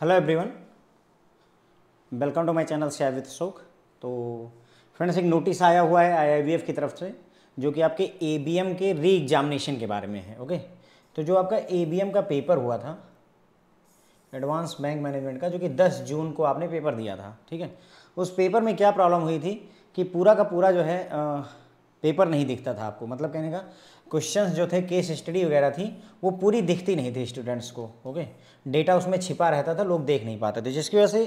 hello everyone welcome to my channel share with Ashok तो friends एक notice आया हुआ है आईआईबीएफ की तरफ से जो कि आपके एबीएम के री एग्जामिनेशन के बारे में है ओके तो जो आपका एबीएम का पेपर हुआ था एडवांस बैंक मैनेजमेंट का जो कि 10 जून को आपने पेपर दिया था ठीक है उस पेपर में क्या प्रॉब्लम हुई थी कि पूरा का पूरा जो है आ, पेपर नहीं दिखता था आपको मतलब कहने का क्वेश्चंस जो थे केस स्टडी वगैरह थी वो पूरी दिखती नहीं थी स्टूडेंट्स को ओके डेटा उसमें छिपा रहता था लोग देख नहीं पाते थे जिसकी वजह से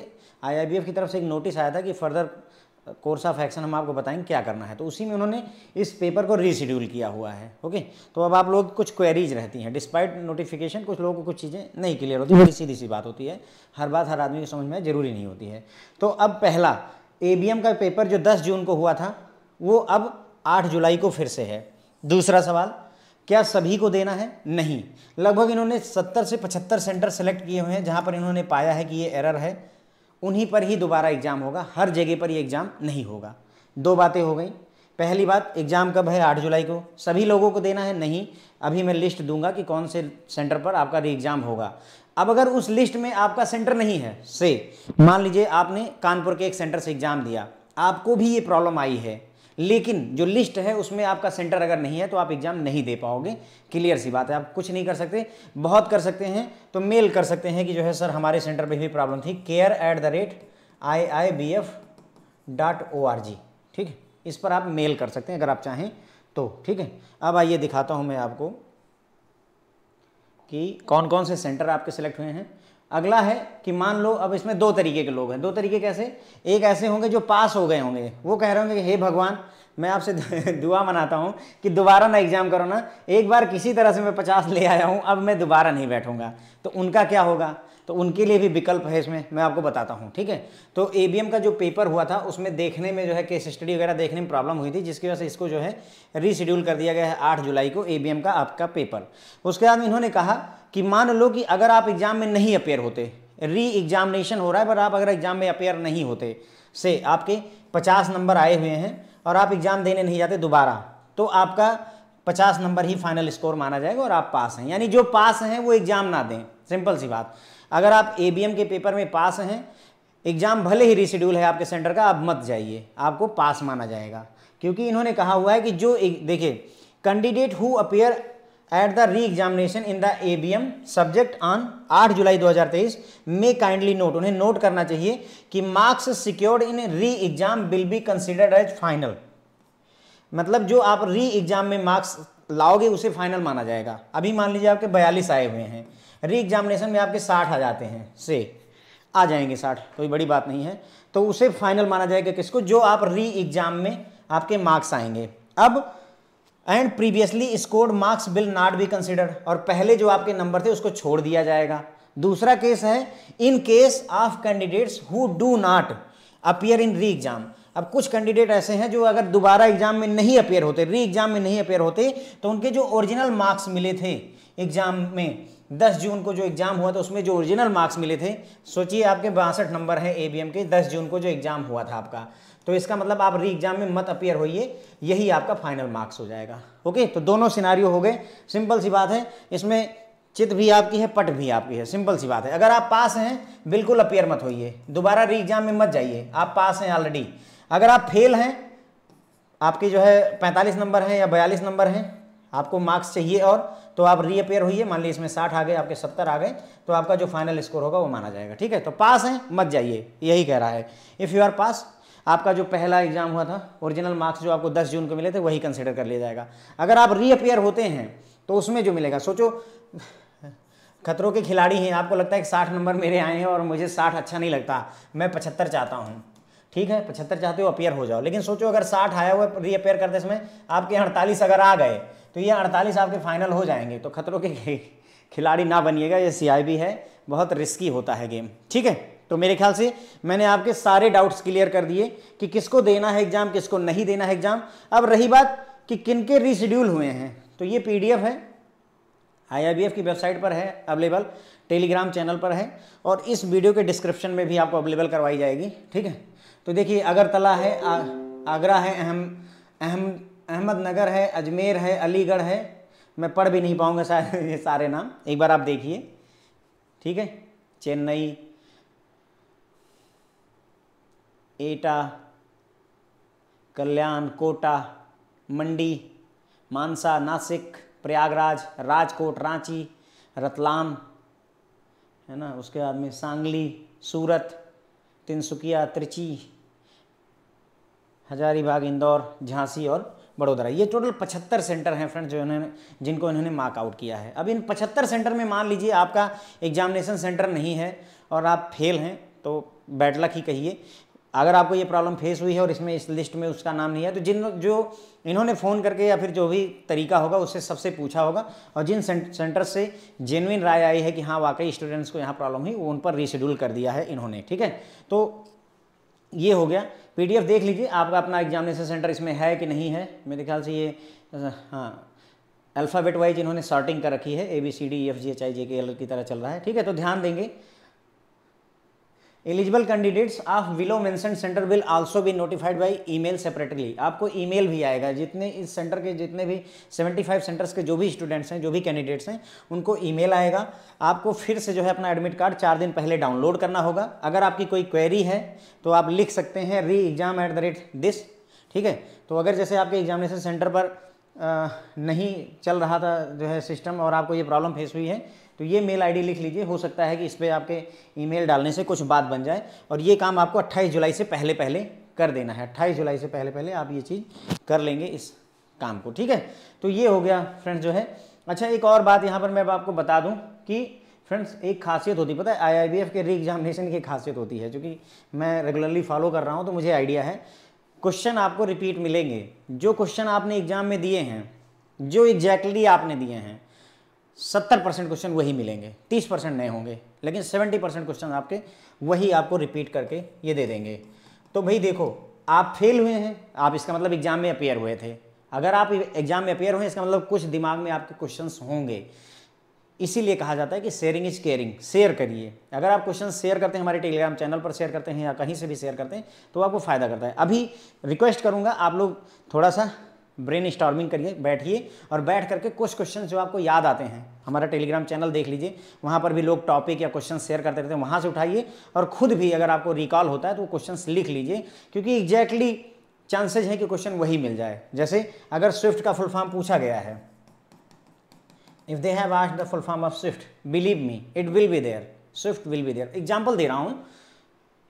आई की तरफ से एक नोटिस आया था कि फर्दर कोर्स ऑफ एक्शन हम आपको बताएंगे क्या करना है तो उसी में उन्होंने इस पेपर को रीशेड्यूल किया हुआ है ओके तो अब आप लोग कुछ क्वेरीज रहती हैं डिस्पाइट नोटिफिकेशन कुछ लोगों को कुछ चीज़ें नहीं क्लियर होती बड़ी सीधी सी बात होती है हर बात हर आदमी को समझ में जरूरी नहीं होती है तो अब पहला ए का पेपर जो दस जून को हुआ था वो अब आठ जुलाई को फिर से है दूसरा सवाल क्या सभी को देना है नहीं लगभग इन्होंने 70 से 75 सेंटर सेलेक्ट किए हुए हैं जहाँ पर इन्होंने पाया है कि ये एरर है उन्हीं पर ही दोबारा एग्ज़ाम होगा हर जगह पर ये एग्ज़ाम नहीं होगा दो बातें हो गई पहली बात एग्ज़ाम कब है आठ जुलाई को सभी लोगों को देना है नहीं अभी मैं लिस्ट दूंगा कि कौन से सेंटर पर आपका री एग्ज़ाम होगा अब अगर उस लिस्ट में आपका सेंटर नहीं है से मान लीजिए आपने कानपुर के एक सेंटर से एग्ज़ाम दिया आपको भी ये प्रॉब्लम आई है लेकिन जो लिस्ट है उसमें आपका सेंटर अगर नहीं है तो आप एग्ज़ाम नहीं दे पाओगे क्लियर सी बात है आप कुछ नहीं कर सकते बहुत कर सकते हैं तो मेल कर सकते हैं कि जो है सर हमारे सेंटर पर भी प्रॉब्लम थी care at the rate I I B F dot O R G ठीक है इस पर आप मेल कर सकते हैं अगर आप चाहें तो ठीक है अब आइए दिखाता हूं मैं आपको कि कौन कौन से सेंटर आपके सेलेक्ट हुए हैं अगला है कि मान लो अब इसमें दो तरीके के लोग हैं दो तरीके कैसे एक ऐसे होंगे जो पास हो गए होंगे वो कह रहे होंगे कि हे भगवान मैं आपसे दुआ मनाता हूँ कि दोबारा ना एग्ज़ाम करो ना एक बार किसी तरह से मैं पचास ले आया हूँ अब मैं दोबारा नहीं बैठूंगा तो उनका क्या होगा तो उनके लिए भी विकल्प है इसमें मैं आपको बताता हूँ ठीक है तो ए का जो पेपर हुआ था उसमें देखने में जो है केस स्टडी वगैरह देखने में प्रॉब्लम हुई थी जिसकी वजह से इसको जो है रीशेड्यूल कर दिया गया है आठ जुलाई को ए का आपका पेपर उसके बाद इन्होंने कहा कि मान लो कि अगर आप एग्ज़ाम में नहीं अपेयर होते री एग्जामिनेशन हो रहा है पर आप अगर एग्ज़ाम में अपेयर नहीं होते से आपके पचास नंबर आए हुए हैं और आप एग्ज़ाम देने नहीं जाते दोबारा तो आपका पचास नंबर ही फाइनल स्कोर माना जाएगा और आप पास हैं यानी जो पास हैं वो एग्ज़ाम ना दें सिंपल सी बात अगर आप ए के पेपर में पास हैं एग्ज़ाम भले ही रिशेड्यूल है आपके सेंटर का आप मत जाइए आपको पास माना जाएगा क्योंकि इन्होंने कहा हुआ है कि जो देखिए candidate who appear at the re examination in the A B M subject on 8 July 2023 में काइंडली नोट उन्हें नोट करना चाहिए कि marks secured in re exam will be considered as final मतलब जो आप री एग्जाम में मार्क्स लाओगे उसे फाइनल माना जाएगा अभी मान लीजिए आपके बयालीस आए हुए हैं री एग्जामिनेशन में आपके साठ आ जाते हैं से आ जाएंगे साठ कोई बड़ी बात नहीं है तो उसे फाइनल माना जाएगा किसको जो आप री एग्जाम में आपके मार्क्स आएंगे अब and previously scored marks will not be considered और पहले जो आपके नंबर थे उसको छोड़ दिया जाएगा दूसरा केस है in case of candidates who do not appear in re exam अब कुछ कैंडिडेट ऐसे हैं जो अगर दोबारा एग्जाम में नहीं अपेयर होते री एग्जाम में नहीं अपेयर होते तो उनके जो ओरिजिनल मार्क्स मिले थे एग्जाम में 10 जून को जो एग्ज़ाम हुआ था उसमें जो ओरिजिनल मार्क्स मिले थे सोचिए आपके बासठ नंबर हैं ए के 10 जून को जो एग्ज़ाम हुआ था आपका तो इसका मतलब आप री एग्जाम में मत अपियर होइए यही आपका फाइनल मार्क्स हो जाएगा ओके तो दोनों सिनारियो हो गए सिंपल सी बात है इसमें चित भी आपकी है पट भी आपकी है सिंपल सी बात है अगर आप पास हैं बिल्कुल अपियर मत होइए दोबारा री एग्जाम में मत जाइए आप पास हैं ऑलरेडी अगर आप फेल हैं आपके जो है पैंतालीस नंबर हैं या बयालीस नंबर हैं आपको मार्क्स चाहिए और तो आप रीअपेयर होइए मान लीजिए इसमें साठ आ गए आपके सत्तर आ गए तो आपका जो फाइनल स्कोर होगा वो माना जाएगा ठीक है तो पास हैं मत जाइए यही कह रहा है इफ़ यू आर पास आपका जो पहला एग्ज़ाम हुआ था ओरिजिनल मार्क्स जो आपको 10 जून को मिले थे वही कंसिडर कर लिया जाएगा अगर आप रीअपेयर होते हैं तो उसमें जो मिलेगा सोचो खतरों के खिलाड़ी हैं आपको लगता है कि साठ नंबर मेरे आए हैं और मुझे साठ अच्छा नहीं लगता मैं पचहत्तर चाहता हूँ ठीक है पचहत्तर चाहते हो अपेयर हो जाओ लेकिन सोचो अगर साठ आया हुआ रीअपेयर करते समय आपके अड़तालीस अगर आ गए तो ये अड़तालीस आपके फाइनल हो जाएंगे तो खतरों के खिलाड़ी ना बनिएगा ये सी है बहुत रिस्की होता है गेम ठीक है तो मेरे ख्याल से मैंने आपके सारे डाउट्स क्लियर कर दिए कि किसको देना है एग्जाम किसको नहीं देना है एग्जाम अब रही बात कि किन के रिशेड्यूल हुए हैं तो ये पीडीएफ है एफ की वेबसाइट पर है अवेलेबल टेलीग्राम चैनल पर है और इस वीडियो के डिस्क्रिप्शन में भी आपको अवेलेबल करवाई जाएगी ठीक है तो देखिए अगरतला है आ, आगरा है अहम अहम अहमदनगर है अजमेर है अलीगढ़ है मैं पढ़ भी नहीं पाऊँगा शायद ये सारे नाम एक बार आप देखिए ठीक है चेन्नई एटा कल्याण कोटा मंडी मानसा नासिक प्रयागराज राजकोट रांची रतलाम है ना उसके बाद में सांगली सूरत तिनसुकिया त्रिची हजारीबाग इंदौर झांसी और बड़ोदरा ये टोटल 75 सेंटर हैं फ्रेंड्स जो इन्होंने जिनको इन्होंने मार्कआउट किया है अब इन 75 सेंटर में मान लीजिए आपका एग्जामिनेशन सेंटर नहीं है और आप फेल हैं तो बैटलक लक ही कहिए अगर आपको ये प्रॉब्लम फेस हुई है और इसमें इस लिस्ट में उसका नाम नहीं है तो जिन जो इन्होंने फ़ोन करके या फिर जो भी तरीका होगा उससे सबसे पूछा होगा और जिन सेंटर से जेनविन राय आई है कि हाँ वाकई स्टूडेंट्स को यहाँ प्रॉब्लम हुई वो उन पर रीशेड्यूल कर दिया है इन्होंने ठीक है तो ये हो गया पी देख लीजिए आपका अपना एग्जामिनेशन सेंटर इसमें है कि नहीं है मेरे ख्याल से ये हाँ अल्फ़ाबेट वाइज इन्होंने शॉर्टिंग कर रखी है A B C D F G H I J K L की तरह चल रहा है ठीक है तो ध्यान देंगे eligible candidates of willow mansion centre will also be notified by email separately आपको ई मेल भी आएगा जितने इस सेंटर के जितने भी 75 सेंटर्स के जो भी स्टूडेंट्स हैं जो भी कैंडिडेट्स हैं उनको ई मेल आएगा आपको फिर से जो है अपना एडमिट कार्ड चार दिन पहले डाउनलोड करना होगा अगर आपकी कोई क्वेरी है तो आप लिख सकते हैं re exam at the rate this ठीक है तो अगर जैसे आपके एग्जामिनेशन सेंटर पर आ, नहीं चल रहा था जो है सिस्टम और आपको ये प्रॉब्लम फेस हुई है तो ये मेल आईडी लिख लीजिए हो सकता है कि इस पर आपके ईमेल डालने से कुछ बात बन जाए और ये काम आपको 28 जुलाई से पहले पहले कर देना है 28 जुलाई से पहले पहले आप ये चीज़ कर लेंगे इस काम को ठीक है तो ये हो गया फ्रेंड्स जो है अच्छा एक और बात यहाँ पर मैं आपको बता दूँ कि फ्रेंड्स एक खासियत होती है पता है आई के री एग्जामिनेशन की खासियत होती है चूँकि मैं रेगुलरली फॉलो कर रहा हूँ तो मुझे आइडिया है क्वेश्चन आपको रिपीट मिलेंगे जो क्वेश्चन आपने एग्जाम में दिए हैं जो एग्जैक्टली exactly आपने दिए हैं सत्तर परसेंट क्वेश्चन वही मिलेंगे तीस परसेंट नए होंगे लेकिन सेवेंटी परसेंट क्वेश्चन आपके वही आपको रिपीट करके ये दे देंगे तो भाई देखो आप फेल हुए हैं आप इसका मतलब एग्जाम में अपेयर हुए थे अगर आप एग्जाम में अपेयर हुए इसका मतलब कुछ दिमाग में आपके क्वेश्चन होंगे इसीलिए कहा जाता है कि शेयरिंग इज केयरिंग शेयर करिए अगर आप क्वेश्चन शेयर करते हैं हमारे टेलीग्राम चैनल पर शेयर करते हैं या कहीं से भी शेयर करते हैं तो आपको फ़ायदा करता है अभी रिक्वेस्ट करूंगा आप लोग थोड़ा सा ब्रेन स्टॉर्मिंग करिए बैठिए और बैठ करके कुछ क्वेश्चन जो आपको याद आते हैं हमारा टेलीग्राम चैनल देख लीजिए वहाँ पर भी लोग टॉपिक या क्वेश्चन शेयर करते रहते हैं वहाँ से उठाइए और खुद भी अगर आपको रिकॉल होता है तो वो क्वेश्चन लिख लीजिए क्योंकि एग्जैक्टली चांसेज है कि क्वेश्चन वही मिल जाए जैसे अगर स्विफ्ट का फुल फॉर्म पूछा गया है if they have asked the full form of SWIFT believe me it will be there SWIFT will be there example दे रहा हूँ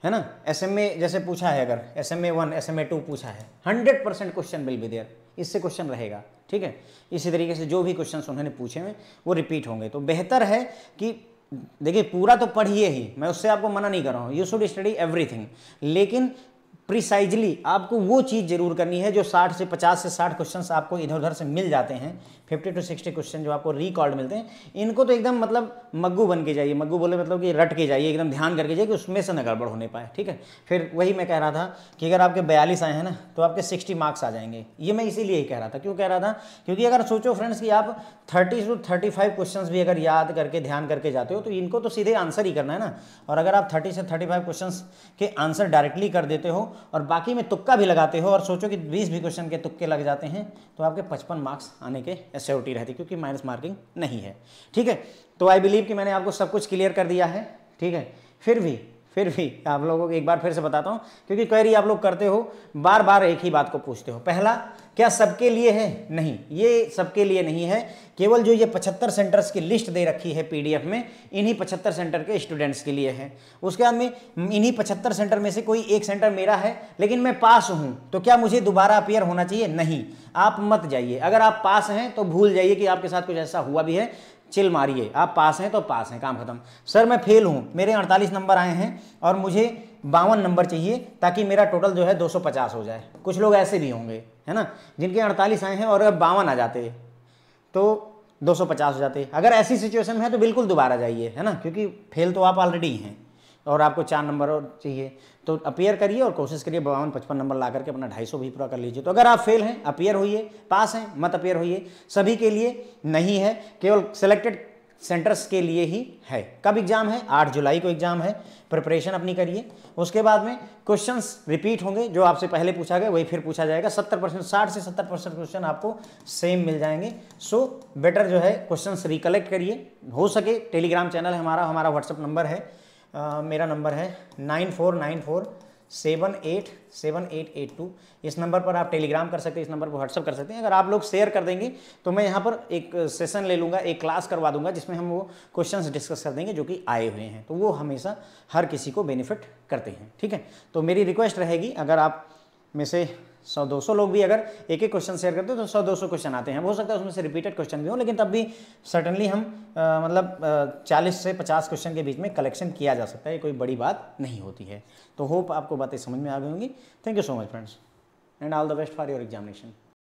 है ना एस एम ए जैसे पूछा है अगर S M A one S M A two पूछा है hundred percent question will be there इससे क्वेश्चन रहेगा ठीक है इसी तरीके से जो भी क्वेश्चन उन्होंने पूछे हैं वो रिपीट होंगे तो बेहतर है कि देखिए पूरा तो पढ़िए ही मैं उससे आपको मना नहीं कर रहा हूँ यू शुड स्टडी एवरीथिंग लेकिन प्रिसाइजली आपको वो चीज़ जरूर करनी है जो 60 से 50 से 60 क्वेश्चंस आपको इधर उधर से मिल जाते हैं 50 टू 60 क्वेश्चन जो आपको रिकॉर्ड मिलते हैं इनको तो एकदम मतलब मग्गू बन के जाइए मग्गू बोले मतलब कि रट के जाइए एकदम ध्यान करके जाइए कि उसमें से न गड़बड़ होने पाए ठीक है फिर वही मैं कह रहा था कि अगर आपके बयालीस आए हैं ना तो आपके सिक्सटी मार्क्स आ जाएंगे ये मैं इसीलिए ही कह रहा था क्यों कह रहा था क्योंकि अगर सोचो फ्रेंड्स कि आप thirty two thirty five question भी अगर याद करके ध्यान करके जाते हो तो इनको तो सीधे आंसर ही करना है ना और अगर आप थर्टी से थर्टी फाइव क्वेश्चन के आंसर डायरेक्टली कर देते हो और बाकी में तुक्का भी लगाते हो और सोचो कि बीस भी क्वेश्चन के तुक्के लग जाते हैं तो आपके पचपन मार्क्स आने के एस्योरिटी रहती क्योंकि माइनस मार्किंग नहीं है ठीक है तो आई बिलीव कि मैंने आपको सब कुछ क्लियर कर दिया है ठीक है फिर भी फिर भी आप लोगों को एक बार फिर से बताता हूँ क्योंकि क्वेरी आप लोग करते हो बार बार एक ही बात को पूछते हो पहला क्या सबके लिए है नहीं ये सबके लिए नहीं है केवल जो ये 75 सेंटर्स की लिस्ट दे रखी है पीडीएफ में इन्हीं 75 सेंटर के स्टूडेंट्स के लिए है उसके बाद में इन्हीं 75 सेंटर में से कोई एक सेंटर मेरा है लेकिन मैं पास हूँ तो क्या मुझे दोबारा अपियर होना चाहिए नहीं आप मत जाइए अगर आप पास हैं तो भूल जाइए कि आपके साथ कुछ ऐसा हुआ भी है चिल मारिए आप पास हैं तो पास हैं काम खत्म सर मैं फेल हूँ मेरे अड़तालीस नंबर आए हैं और मुझे बावन नंबर चाहिए ताकि मेरा टोटल जो है 250 हो जाए कुछ लोग ऐसे भी होंगे है ना जिनके अड़तालीस आए हैं और अब बावन आ जाते तो 250 हो जाते अगर ऐसी सिचुएशन है तो बिल्कुल दोबारा जाइए है ना क्योंकि फेल तो आप ऑलरेडी हैं और आपको चार नंबर और चाहिए तो अपेयर करिए और कोशिश करिए बावन पचपन नंबर ला करके अपना ढाई सौ भी पूरा कर लीजिए तो अगर आप फेल हैं अपीयर होइए पास हैं मत अपेयर होइए सभी के लिए नहीं है केवल सेलेक्टेड सेंटर्स के लिए ही है कब एग्ज़ाम है 8 जुलाई को एग्ज़ाम है प्रिपरेशन अपनी करिए उसके बाद में क्वेश्चंस रिपीट होंगे जो आपसे पहले पूछा गया वही फिर पूछा जाएगा 70 परसेंट साठ से 70 परसेंट क्वेश्चन आपको सेम मिल जाएंगे सो बेटर जो है क्वेश्चंस रिकलेक्ट करिए हो सके टेलीग्राम चैनल है हमारा हमारा व्हाट्सअप नंबर है मेरा नंबर है nine four nine four seven eight seven eight eight two इस नंबर पर आप टेलीग्राम कर सकते हैं इस नंबर पर व्हाट्सअप कर सकते हैं अगर आप लोग शेयर कर देंगे तो मैं यहाँ पर एक सेशन ले लूँगा एक क्लास करवा दूंगा जिसमें हम वो क्वेश्चंस डिस्कस कर देंगे जो कि आए हुए हैं तो वो हमेशा हर किसी को बेनिफिट करते हैं ठीक है तो मेरी रिक्वेस्ट रहेगी अगर आप में से सौ दो सौ लोग भी अगर एक एक क्वेश्चन शेयर करते हैं तो सौ दो सौ क्वेश्चन आते हैं हो सकता है उसमें से रिपीटेड क्वेश्चन भी हो लेकिन तब भी सडनली हम आ, मतलब चालीस से पचास क्वेश्चन के बीच में कलेक्शन किया जा सकता है कोई बड़ी बात नहीं होती है तो होप आपको बातें समझ में आ गई होंगी thank you so much friends and all the best for your examination